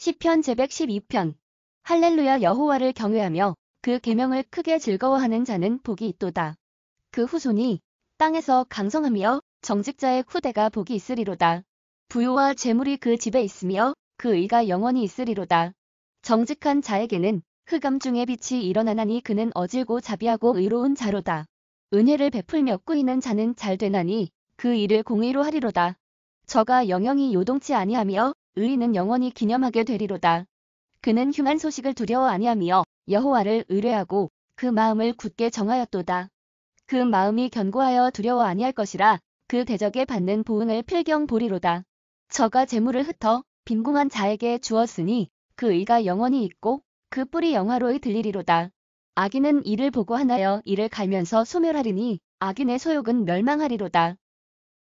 시편 제112편 할렐루야 여호와를 경외하며 그 계명을 크게 즐거워하는 자는 복이 있도다. 그 후손이 땅에서 강성하며 정직자의 후대가 복이 있으리로다. 부유와 재물이 그 집에 있으며 그 의가 영원히 있으리로다. 정직한 자에게는 흑암 중에 빛이 일어나나니 그는 어질고 자비하고 의로운 자로다. 은혜를 베풀며 꾸이는 자는 잘 되나니 그 일을 공의로 하리로다. 저가 영영이 요동치 아니하며 의리는 영원히 기념하게 되리로다. 그는 흉한 소식을 두려워 아니하며 여호와를 의뢰하고 그 마음을 굳게 정하였도다. 그 마음이 견고하여 두려워 아니할 것이라 그 대적에 받는 보응을 필경 보리로다. 저가 재물을 흩어 빈궁한 자에게 주었으니 그 의가 영원히 있고 그 뿌리 영화로이 들리리로다. 악인은 이를 보고 하나여 이를 갈면서 소멸하리니 악인의 소욕은 멸망하리로다.